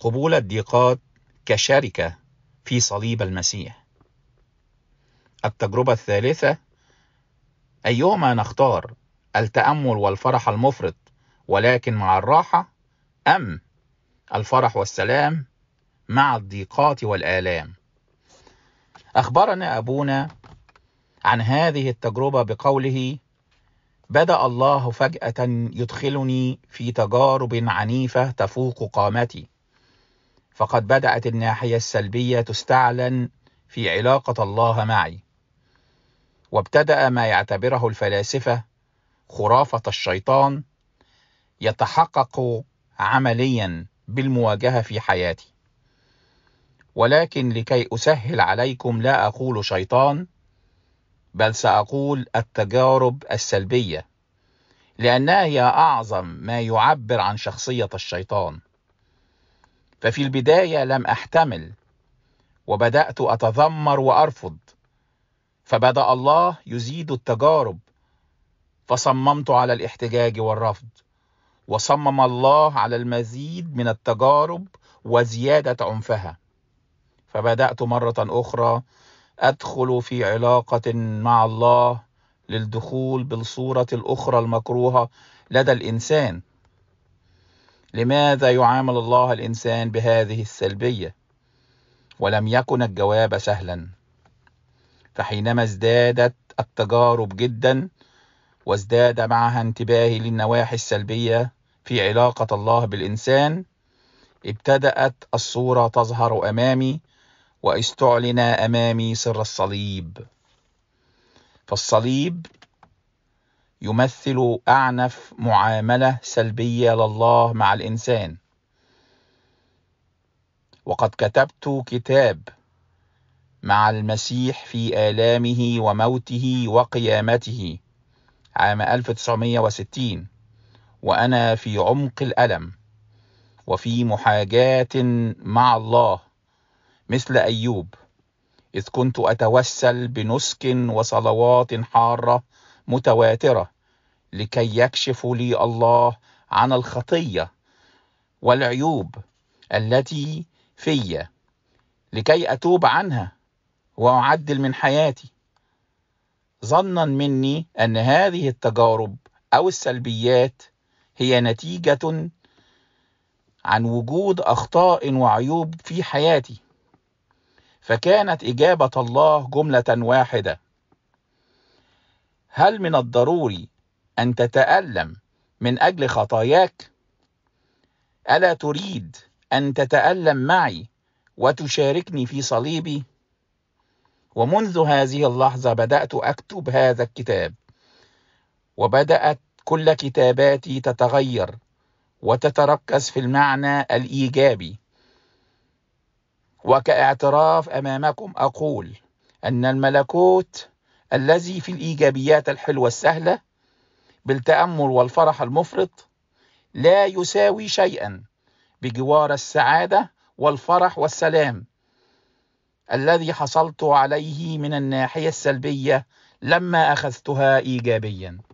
قبول الضيقات كشركة في صليب المسيح. التجربة الثالثة أيهما نختار التأمل والفرح المفرط ولكن مع الراحة أم الفرح والسلام مع الضيقات والآلام. أخبرنا أبونا عن هذه التجربة بقوله: بدأ الله فجأة يدخلني في تجارب عنيفة تفوق قامتي. فقد بدأت الناحية السلبية تستعلن في علاقة الله معي وابتدأ ما يعتبره الفلاسفة خرافة الشيطان يتحقق عمليا بالمواجهة في حياتي ولكن لكي أسهل عليكم لا أقول شيطان بل سأقول التجارب السلبية لأنها هي أعظم ما يعبر عن شخصية الشيطان ففي البداية لم أحتمل وبدأت أتذمر وأرفض فبدأ الله يزيد التجارب فصممت على الاحتجاج والرفض وصمم الله على المزيد من التجارب وزيادة عنفها فبدأت مرة أخرى أدخل في علاقة مع الله للدخول بالصورة الأخرى المكروهة لدى الإنسان لماذا يعامل الله الإنسان بهذه السلبية؟ ولم يكن الجواب سهلا فحينما ازدادت التجارب جدا وازداد معها انتباهي للنواحي السلبية في علاقة الله بالإنسان ابتدأت الصورة تظهر أمامي واستعلن أمامي سر الصليب فالصليب يمثل أعنف معاملة سلبية لله مع الإنسان وقد كتبت كتاب مع المسيح في آلامه وموته وقيامته عام 1960 وأنا في عمق الألم وفي محاجاة مع الله مثل أيوب إذ كنت أتوسل بنسك وصلوات حارة متواترة لكي يكشف لي الله عن الخطية والعيوب التي في لكي أتوب عنها وأعدل من حياتي ظنا مني أن هذه التجارب أو السلبيات هي نتيجة عن وجود أخطاء وعيوب في حياتي فكانت إجابة الله جملة واحدة هل من الضروري أن تتألم من أجل خطاياك؟ ألا تريد أن تتألم معي وتشاركني في صليبي؟ ومنذ هذه اللحظة بدأت أكتب هذا الكتاب وبدأت كل كتاباتي تتغير وتتركز في المعنى الإيجابي وكاعتراف أمامكم أقول أن الملكوت الذي في الإيجابيات الحلوة السهلة بالتأمل والفرح المفرط لا يساوي شيئا بجوار السعادة والفرح والسلام الذي حصلت عليه من الناحية السلبية لما أخذتها إيجابيا